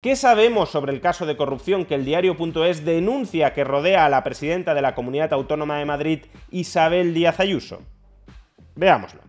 ¿Qué sabemos sobre el caso de corrupción que el diario.es denuncia que rodea a la presidenta de la Comunidad Autónoma de Madrid, Isabel Díaz Ayuso? Veámoslo.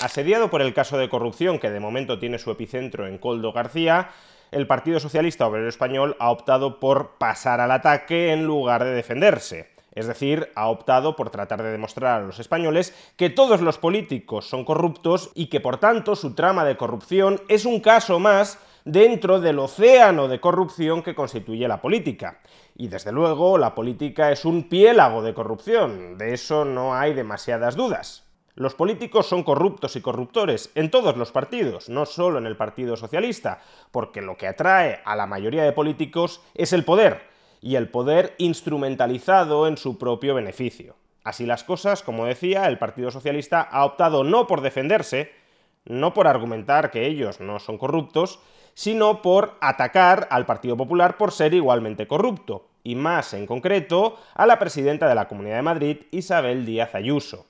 Asediado por el caso de corrupción que de momento tiene su epicentro en Coldo García, el Partido Socialista Obrero Español ha optado por pasar al ataque en lugar de defenderse. Es decir, ha optado por tratar de demostrar a los españoles que todos los políticos son corruptos y que por tanto su trama de corrupción es un caso más dentro del océano de corrupción que constituye la política. Y desde luego, la política es un piélago de corrupción, de eso no hay demasiadas dudas. Los políticos son corruptos y corruptores en todos los partidos, no solo en el Partido Socialista, porque lo que atrae a la mayoría de políticos es el poder, y el poder instrumentalizado en su propio beneficio. Así las cosas, como decía, el Partido Socialista ha optado no por defenderse, no por argumentar que ellos no son corruptos, sino por atacar al Partido Popular por ser igualmente corrupto, y más en concreto a la presidenta de la Comunidad de Madrid, Isabel Díaz Ayuso.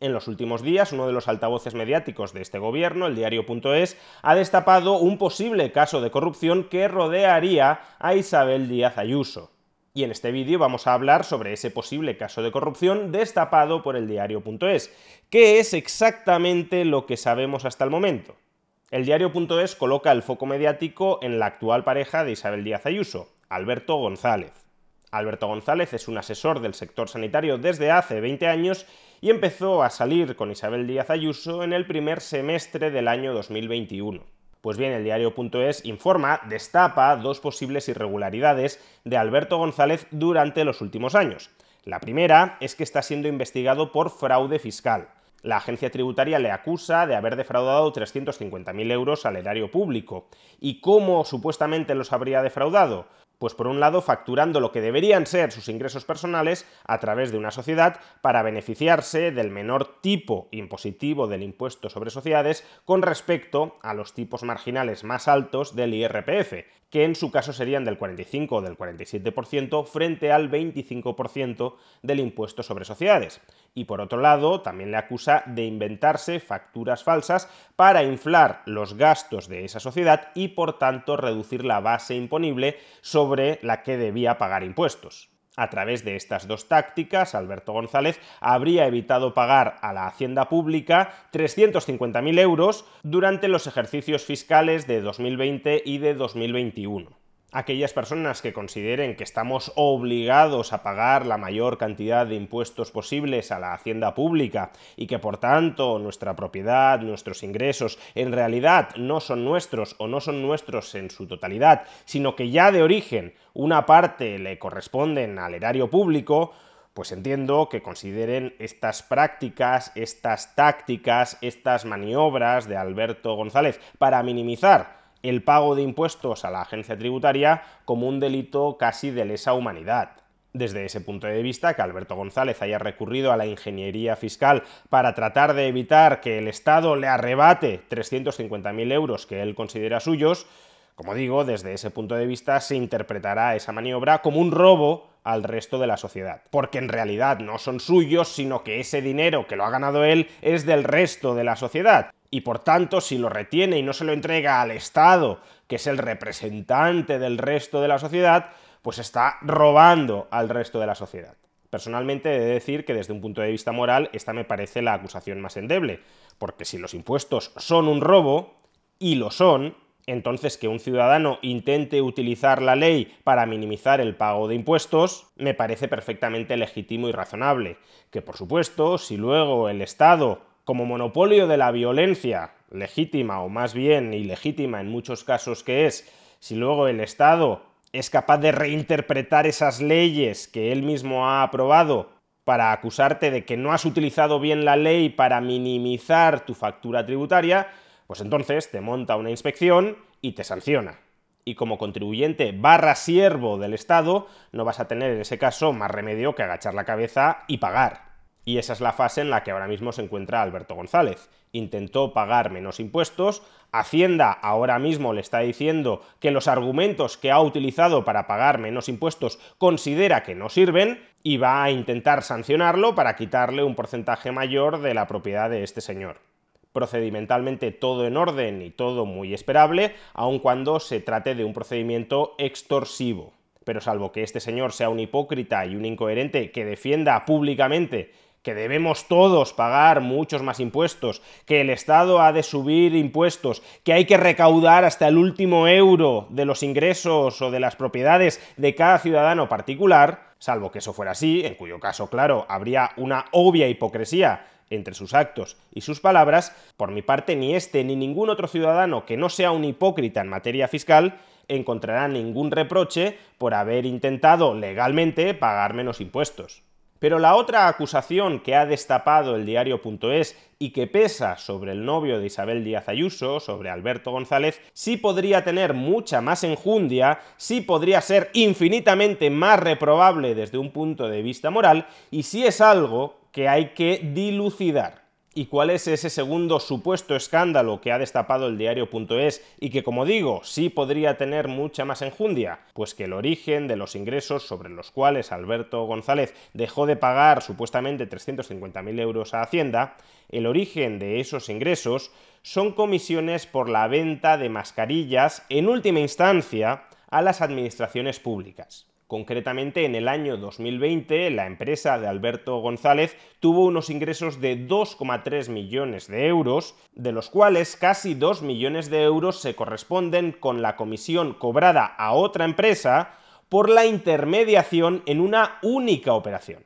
En los últimos días, uno de los altavoces mediáticos de este gobierno, el diario.es, ha destapado un posible caso de corrupción que rodearía a Isabel Díaz Ayuso. Y en este vídeo vamos a hablar sobre ese posible caso de corrupción destapado por el diario.es. que es exactamente lo que sabemos hasta el momento? El diario.es coloca el foco mediático en la actual pareja de Isabel Díaz Ayuso, Alberto González. Alberto González es un asesor del sector sanitario desde hace 20 años y empezó a salir con Isabel Díaz Ayuso en el primer semestre del año 2021. Pues bien, el diario.es informa, destapa dos posibles irregularidades de Alberto González durante los últimos años. La primera es que está siendo investigado por fraude fiscal. La agencia tributaria le acusa de haber defraudado 350.000 euros al erario público. ¿Y cómo supuestamente los habría defraudado? Pues por un lado, facturando lo que deberían ser sus ingresos personales a través de una sociedad para beneficiarse del menor tipo impositivo del impuesto sobre sociedades con respecto a los tipos marginales más altos del IRPF, que en su caso serían del 45 o del 47% frente al 25% del impuesto sobre sociedades. Y por otro lado, también le acusa de inventarse facturas falsas para inflar los gastos de esa sociedad y por tanto reducir la base imponible sobre la que debía pagar impuestos. A través de estas dos tácticas, Alberto González habría evitado pagar a la hacienda pública 350.000 euros durante los ejercicios fiscales de 2020 y de 2021 aquellas personas que consideren que estamos obligados a pagar la mayor cantidad de impuestos posibles a la hacienda pública y que por tanto nuestra propiedad, nuestros ingresos en realidad no son nuestros o no son nuestros en su totalidad, sino que ya de origen una parte le corresponden al erario público, pues entiendo que consideren estas prácticas, estas tácticas, estas maniobras de Alberto González para minimizar el pago de impuestos a la agencia tributaria como un delito casi de lesa humanidad. Desde ese punto de vista, que Alberto González haya recurrido a la ingeniería fiscal para tratar de evitar que el Estado le arrebate 350.000 euros que él considera suyos, como digo, desde ese punto de vista se interpretará esa maniobra como un robo al resto de la sociedad, porque en realidad no son suyos, sino que ese dinero que lo ha ganado él es del resto de la sociedad y por tanto si lo retiene y no se lo entrega al Estado, que es el representante del resto de la sociedad, pues está robando al resto de la sociedad. Personalmente he de decir que desde un punto de vista moral esta me parece la acusación más endeble, porque si los impuestos son un robo, y lo son, entonces que un ciudadano intente utilizar la ley para minimizar el pago de impuestos me parece perfectamente legítimo y razonable. Que por supuesto, si luego el Estado como monopolio de la violencia, legítima o más bien ilegítima en muchos casos que es, si luego el Estado es capaz de reinterpretar esas leyes que él mismo ha aprobado para acusarte de que no has utilizado bien la ley para minimizar tu factura tributaria, pues entonces te monta una inspección y te sanciona. Y como contribuyente barra siervo del Estado, no vas a tener en ese caso más remedio que agachar la cabeza y pagar. Y esa es la fase en la que ahora mismo se encuentra Alberto González. Intentó pagar menos impuestos, Hacienda ahora mismo le está diciendo que los argumentos que ha utilizado para pagar menos impuestos considera que no sirven y va a intentar sancionarlo para quitarle un porcentaje mayor de la propiedad de este señor procedimentalmente todo en orden y todo muy esperable, aun cuando se trate de un procedimiento extorsivo. Pero salvo que este señor sea un hipócrita y un incoherente que defienda públicamente que debemos todos pagar muchos más impuestos, que el Estado ha de subir impuestos, que hay que recaudar hasta el último euro de los ingresos o de las propiedades de cada ciudadano particular, salvo que eso fuera así, en cuyo caso, claro, habría una obvia hipocresía entre sus actos y sus palabras, por mi parte ni este ni ningún otro ciudadano que no sea un hipócrita en materia fiscal encontrará ningún reproche por haber intentado legalmente pagar menos impuestos. Pero la otra acusación que ha destapado el diario.es y que pesa sobre el novio de Isabel Díaz Ayuso, sobre Alberto González, sí podría tener mucha más enjundia, sí podría ser infinitamente más reprobable desde un punto de vista moral y sí es algo que hay que dilucidar y cuál es ese segundo supuesto escándalo que ha destapado el diario.es y que, como digo, sí podría tener mucha más enjundia, pues que el origen de los ingresos sobre los cuales Alberto González dejó de pagar supuestamente 350.000 euros a Hacienda, el origen de esos ingresos son comisiones por la venta de mascarillas en última instancia a las administraciones públicas. Concretamente, en el año 2020, la empresa de Alberto González tuvo unos ingresos de 2,3 millones de euros, de los cuales casi 2 millones de euros se corresponden con la comisión cobrada a otra empresa por la intermediación en una única operación.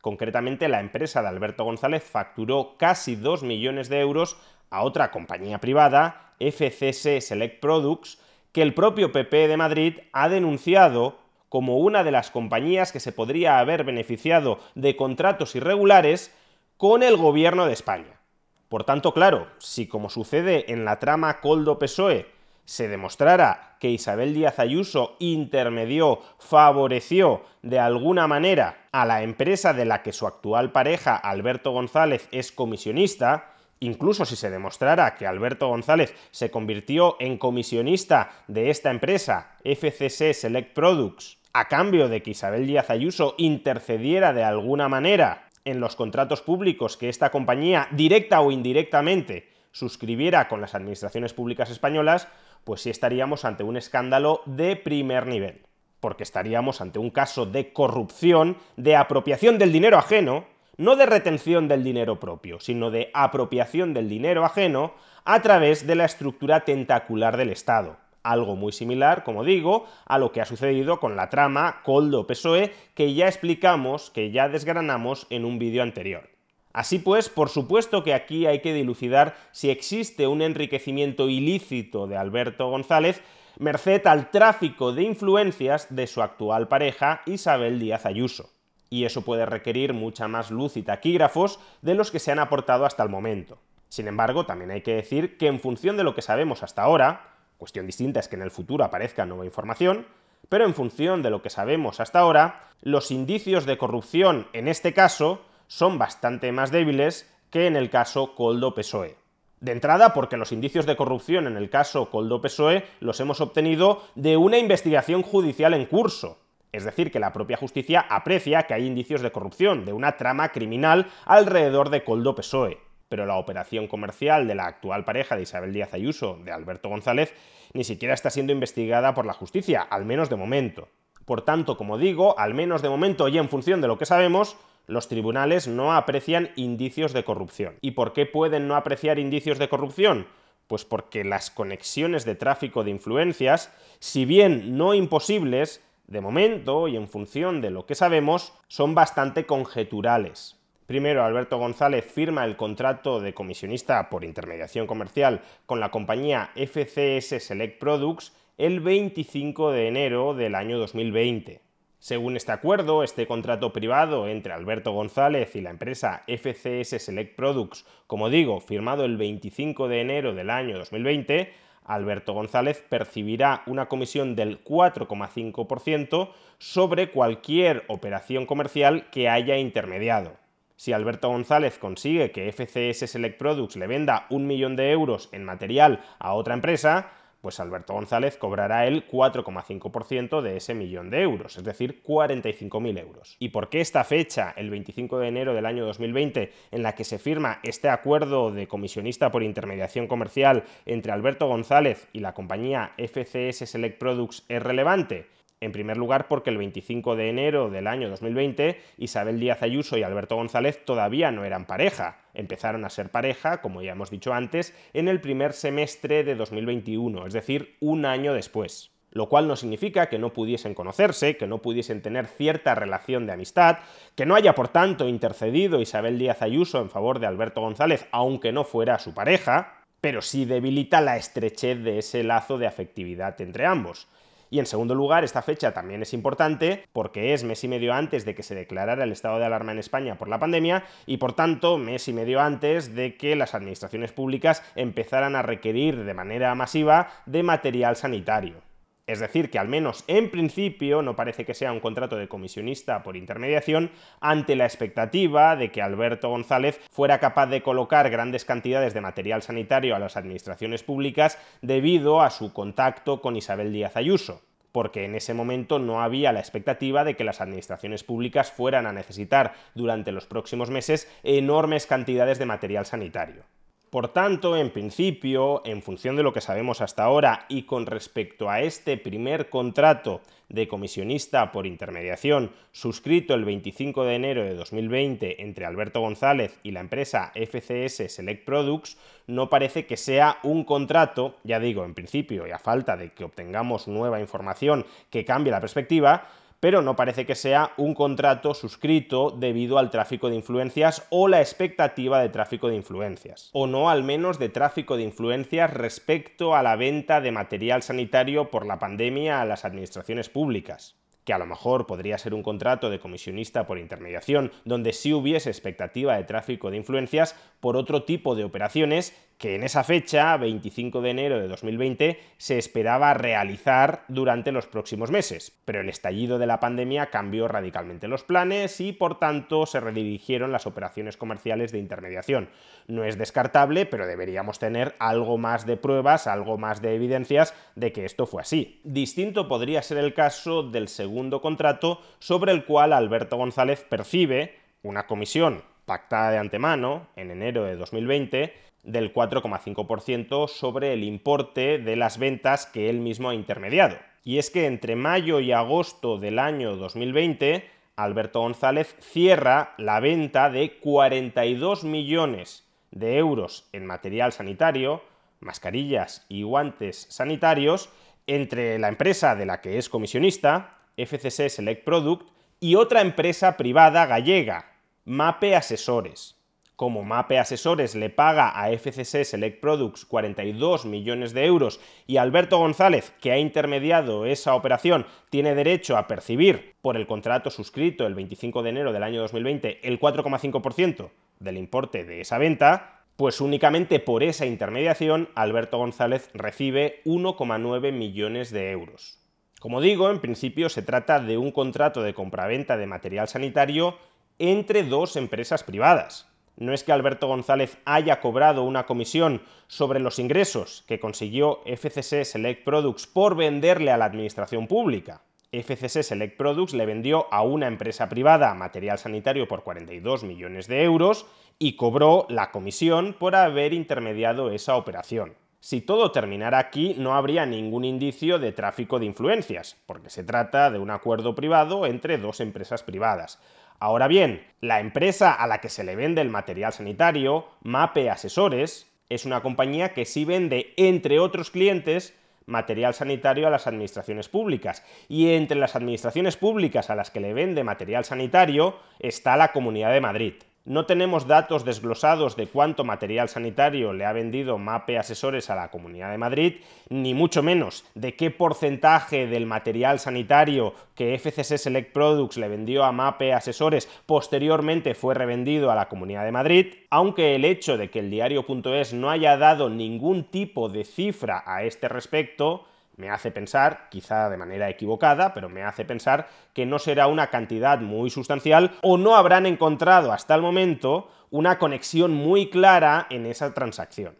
Concretamente, la empresa de Alberto González facturó casi 2 millones de euros a otra compañía privada, FCS Select Products, que el propio PP de Madrid ha denunciado como una de las compañías que se podría haber beneficiado de contratos irregulares con el gobierno de España. Por tanto, claro, si como sucede en la trama Coldo-PSOE, se demostrara que Isabel Díaz Ayuso intermedió, favoreció de alguna manera a la empresa de la que su actual pareja Alberto González es comisionista, incluso si se demostrara que Alberto González se convirtió en comisionista de esta empresa, FCC Select Products, a cambio de que Isabel Díaz Ayuso intercediera de alguna manera en los contratos públicos que esta compañía, directa o indirectamente, suscribiera con las administraciones públicas españolas, pues sí estaríamos ante un escándalo de primer nivel. Porque estaríamos ante un caso de corrupción, de apropiación del dinero ajeno, no de retención del dinero propio, sino de apropiación del dinero ajeno a través de la estructura tentacular del Estado algo muy similar, como digo, a lo que ha sucedido con la trama Coldo-PSOE que ya explicamos, que ya desgranamos en un vídeo anterior. Así pues, por supuesto que aquí hay que dilucidar si existe un enriquecimiento ilícito de Alberto González merced al tráfico de influencias de su actual pareja Isabel Díaz Ayuso. Y eso puede requerir mucha más luz y taquígrafos de los que se han aportado hasta el momento. Sin embargo, también hay que decir que en función de lo que sabemos hasta ahora, Cuestión distinta es que en el futuro aparezca nueva información, pero en función de lo que sabemos hasta ahora, los indicios de corrupción en este caso son bastante más débiles que en el caso Coldo-PSOE. De entrada, porque los indicios de corrupción en el caso Coldo-PSOE los hemos obtenido de una investigación judicial en curso, es decir, que la propia justicia aprecia que hay indicios de corrupción, de una trama criminal alrededor de Coldo PSOE pero la operación comercial de la actual pareja de Isabel Díaz Ayuso, de Alberto González, ni siquiera está siendo investigada por la justicia, al menos de momento. Por tanto, como digo, al menos de momento y en función de lo que sabemos, los tribunales no aprecian indicios de corrupción. ¿Y por qué pueden no apreciar indicios de corrupción? Pues porque las conexiones de tráfico de influencias, si bien no imposibles, de momento y en función de lo que sabemos, son bastante conjeturales. Primero, Alberto González firma el contrato de comisionista por intermediación comercial con la compañía FCS Select Products el 25 de enero del año 2020. Según este acuerdo, este contrato privado entre Alberto González y la empresa FCS Select Products, como digo, firmado el 25 de enero del año 2020, Alberto González percibirá una comisión del 4,5% sobre cualquier operación comercial que haya intermediado. Si Alberto González consigue que FCS Select Products le venda un millón de euros en material a otra empresa, pues Alberto González cobrará el 4,5% de ese millón de euros, es decir, 45.000 euros. ¿Y por qué esta fecha, el 25 de enero del año 2020, en la que se firma este acuerdo de comisionista por intermediación comercial entre Alberto González y la compañía FCS Select Products es relevante? En primer lugar, porque el 25 de enero del año 2020, Isabel Díaz Ayuso y Alberto González todavía no eran pareja. Empezaron a ser pareja, como ya hemos dicho antes, en el primer semestre de 2021, es decir, un año después lo cual no significa que no pudiesen conocerse, que no pudiesen tener cierta relación de amistad, que no haya por tanto intercedido Isabel Díaz Ayuso en favor de Alberto González, aunque no fuera su pareja, pero sí debilita la estrechez de ese lazo de afectividad entre ambos. Y en segundo lugar, esta fecha también es importante porque es mes y medio antes de que se declarara el estado de alarma en España por la pandemia y por tanto mes y medio antes de que las administraciones públicas empezaran a requerir de manera masiva de material sanitario. Es decir, que al menos en principio no parece que sea un contrato de comisionista por intermediación ante la expectativa de que Alberto González fuera capaz de colocar grandes cantidades de material sanitario a las administraciones públicas debido a su contacto con Isabel Díaz Ayuso porque en ese momento no había la expectativa de que las administraciones públicas fueran a necesitar durante los próximos meses enormes cantidades de material sanitario. Por tanto, en principio, en función de lo que sabemos hasta ahora y con respecto a este primer contrato de comisionista por intermediación suscrito el 25 de enero de 2020 entre Alberto González y la empresa FCS Select Products, no parece que sea un contrato, ya digo, en principio y a falta de que obtengamos nueva información que cambie la perspectiva, pero no parece que sea un contrato suscrito debido al tráfico de influencias o la expectativa de tráfico de influencias, o no al menos de tráfico de influencias respecto a la venta de material sanitario por la pandemia a las administraciones públicas que a lo mejor podría ser un contrato de comisionista por intermediación, donde sí hubiese expectativa de tráfico de influencias por otro tipo de operaciones que en esa fecha, 25 de enero de 2020, se esperaba realizar durante los próximos meses. Pero el estallido de la pandemia cambió radicalmente los planes y, por tanto, se redirigieron las operaciones comerciales de intermediación. No es descartable, pero deberíamos tener algo más de pruebas, algo más de evidencias de que esto fue así. Distinto podría ser el caso del segundo contrato sobre el cual Alberto González percibe una comisión pactada de antemano en enero de 2020 del 4,5% sobre el importe de las ventas que él mismo ha intermediado. Y es que entre mayo y agosto del año 2020, Alberto González cierra la venta de 42 millones de euros en material sanitario, mascarillas y guantes sanitarios, entre la empresa de la que es comisionista, FCC Select Product, y otra empresa privada gallega, MAPE Asesores como Mape Asesores le paga a FCC Select Products 42 millones de euros y Alberto González, que ha intermediado esa operación, tiene derecho a percibir por el contrato suscrito el 25 de enero del año 2020 el 4,5% del importe de esa venta, pues únicamente por esa intermediación Alberto González recibe 1,9 millones de euros. Como digo, en principio se trata de un contrato de compraventa de material sanitario entre dos empresas privadas no es que Alberto González haya cobrado una comisión sobre los ingresos que consiguió FCC Select Products por venderle a la administración pública. FCC Select Products le vendió a una empresa privada material sanitario por 42 millones de euros y cobró la comisión por haber intermediado esa operación. Si todo terminara aquí, no habría ningún indicio de tráfico de influencias, porque se trata de un acuerdo privado entre dos empresas privadas. Ahora bien, la empresa a la que se le vende el material sanitario, MAPE Asesores, es una compañía que sí vende, entre otros clientes, material sanitario a las administraciones públicas. Y entre las administraciones públicas a las que le vende material sanitario está la Comunidad de Madrid. No tenemos datos desglosados de cuánto material sanitario le ha vendido MAPE Asesores a la Comunidad de Madrid, ni mucho menos de qué porcentaje del material sanitario que FCC Select Products le vendió a MAPE Asesores posteriormente fue revendido a la Comunidad de Madrid, aunque el hecho de que el diario.es no haya dado ningún tipo de cifra a este respecto me hace pensar, quizá de manera equivocada, pero me hace pensar que no será una cantidad muy sustancial o no habrán encontrado hasta el momento una conexión muy clara en esa transacción.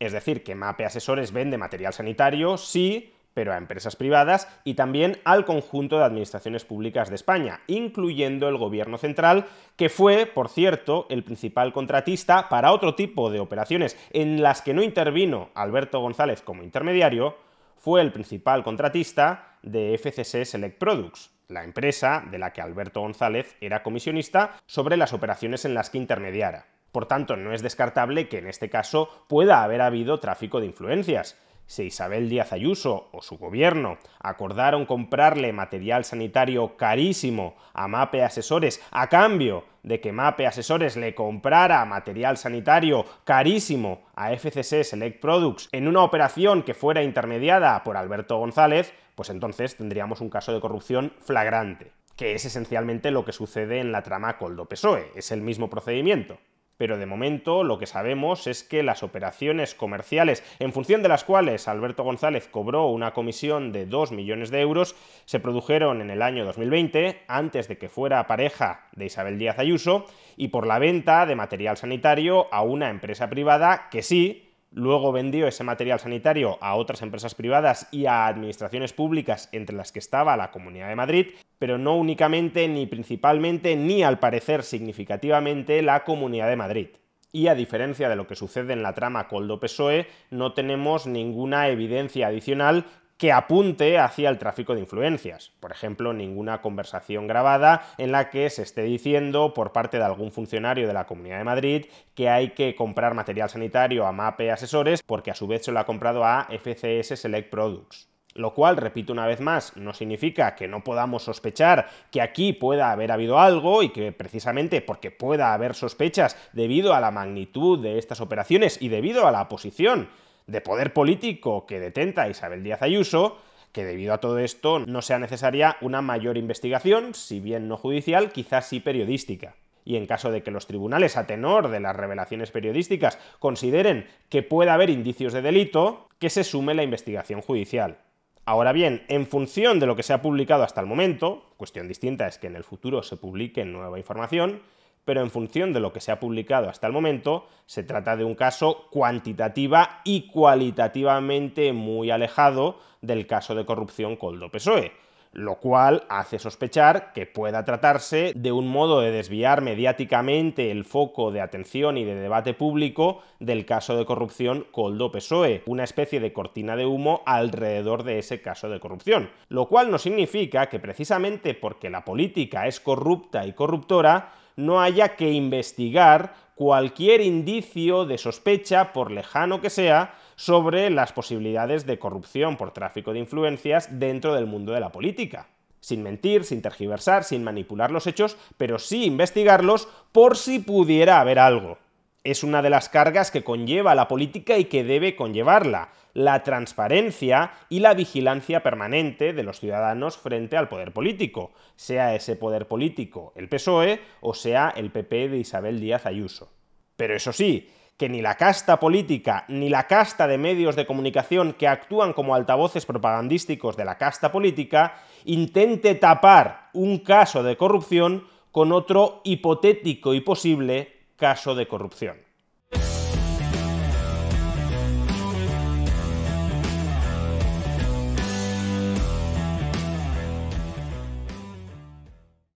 Es decir, que MAPE Asesores vende material sanitario, sí, pero a empresas privadas y también al conjunto de administraciones públicas de España, incluyendo el gobierno central, que fue, por cierto, el principal contratista para otro tipo de operaciones en las que no intervino Alberto González como intermediario, fue el principal contratista de FCC Select Products, la empresa de la que Alberto González era comisionista sobre las operaciones en las que intermediara. Por tanto, no es descartable que en este caso pueda haber habido tráfico de influencias. Si Isabel Díaz Ayuso o su gobierno acordaron comprarle material sanitario carísimo a MAPE Asesores a cambio de que MAPE Asesores le comprara material sanitario carísimo a FCC Select Products en una operación que fuera intermediada por Alberto González, pues entonces tendríamos un caso de corrupción flagrante, que es esencialmente lo que sucede en la trama Coldo-PSOE, es el mismo procedimiento pero de momento lo que sabemos es que las operaciones comerciales, en función de las cuales Alberto González cobró una comisión de 2 millones de euros, se produjeron en el año 2020, antes de que fuera pareja de Isabel Díaz Ayuso, y por la venta de material sanitario a una empresa privada que sí Luego vendió ese material sanitario a otras empresas privadas y a administraciones públicas, entre las que estaba la Comunidad de Madrid, pero no únicamente, ni principalmente, ni al parecer significativamente la Comunidad de Madrid. Y a diferencia de lo que sucede en la trama Coldo-PSOE, no tenemos ninguna evidencia adicional que apunte hacia el tráfico de influencias. Por ejemplo, ninguna conversación grabada en la que se esté diciendo por parte de algún funcionario de la Comunidad de Madrid que hay que comprar material sanitario a MAPE Asesores porque a su vez se lo ha comprado a FCS Select Products. Lo cual, repito una vez más, no significa que no podamos sospechar que aquí pueda haber habido algo y que precisamente porque pueda haber sospechas debido a la magnitud de estas operaciones y debido a la posición de poder político que detenta Isabel Díaz Ayuso, que debido a todo esto no sea necesaria una mayor investigación, si bien no judicial, quizás sí periodística. Y en caso de que los tribunales, a tenor de las revelaciones periodísticas, consideren que pueda haber indicios de delito, que se sume la investigación judicial. Ahora bien, en función de lo que se ha publicado hasta el momento, cuestión distinta es que en el futuro se publique nueva información, pero en función de lo que se ha publicado hasta el momento, se trata de un caso cuantitativa y cualitativamente muy alejado del caso de corrupción Coldo-PSOE lo cual hace sospechar que pueda tratarse de un modo de desviar mediáticamente el foco de atención y de debate público del caso de corrupción Coldo-PSOE, una especie de cortina de humo alrededor de ese caso de corrupción, lo cual no significa que precisamente porque la política es corrupta y corruptora, no haya que investigar cualquier indicio de sospecha, por lejano que sea, sobre las posibilidades de corrupción por tráfico de influencias dentro del mundo de la política sin mentir, sin tergiversar, sin manipular los hechos, pero sí investigarlos por si pudiera haber algo. Es una de las cargas que conlleva la política y que debe conllevarla, la transparencia y la vigilancia permanente de los ciudadanos frente al poder político, sea ese poder político el PSOE o sea el PP de Isabel Díaz Ayuso. Pero eso sí, que ni la casta política ni la casta de medios de comunicación que actúan como altavoces propagandísticos de la casta política intente tapar un caso de corrupción con otro hipotético y posible caso de corrupción.